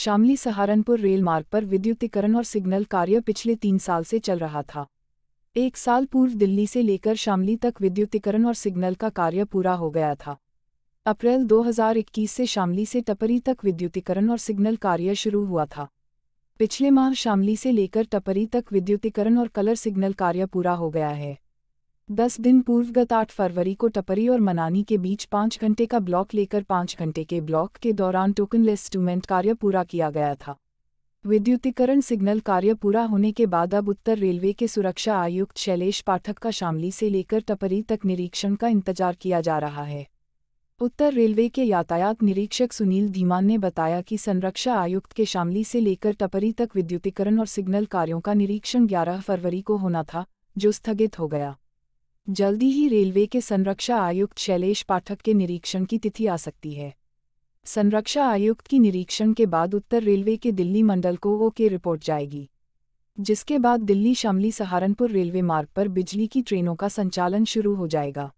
Shamli Saharanpur rail मार्ग पर विद्युतीकरण और सिग्नल कार्य पिछले तीन साल से चल रहा था एक साल पूर्व दिल्ली से लेकर शामली तक विद्युतीकरण और सिग्नल का कार्य पूरा हो गया था अप्रैल 2021 से शामली से टपरी तक विद्युतीकरण और सिग्नल कार्य शुरू हुआ था पिछले माह शामली से लेकर टपरी तक विद्युतीकरण और कलर सिग्नल कार्य पूरा हो गया है दस दिन पूर्व गत आठ फरवरी को टपरी और मनानी के बीच पाँच घंटे का ब्लॉक लेकर पाँच घंटे के ब्लॉक के दौरान टोकनलेस स्टूमेंट कार्य पूरा किया गया था विद्युतीकरण सिग्नल कार्य पूरा होने के बाद अब उत्तर रेलवे के सुरक्षा आयुक्त शैलेश पाठक का शामली से लेकर टपरी तक निरीक्षण का इंतजार किया जा रहा है उत्तर रेलवे के यातायात निरीक्षक सुनील धीमान ने बताया कि संरक्षा आयुक्त के शामली से लेकर टपरी तक विद्युतीकरण और सिग्नल कार्यों का निरीक्षण 11 फरवरी को होना था जो स्थगित हो गया जल्दी ही रेलवे के संरक्षा आयुक्त शैलेश पाठक के निरीक्षण की तिथि आ सकती है संरक्षा आयुक्त की निरीक्षण के बाद उत्तर रेलवे के दिल्ली मंडल को ओ के रिपोर्ट जाएगी जिसके बाद दिल्ली शामली सहारनपुर रेलवे मार्ग पर बिजली की ट्रेनों का संचालन शुरू हो जाएगा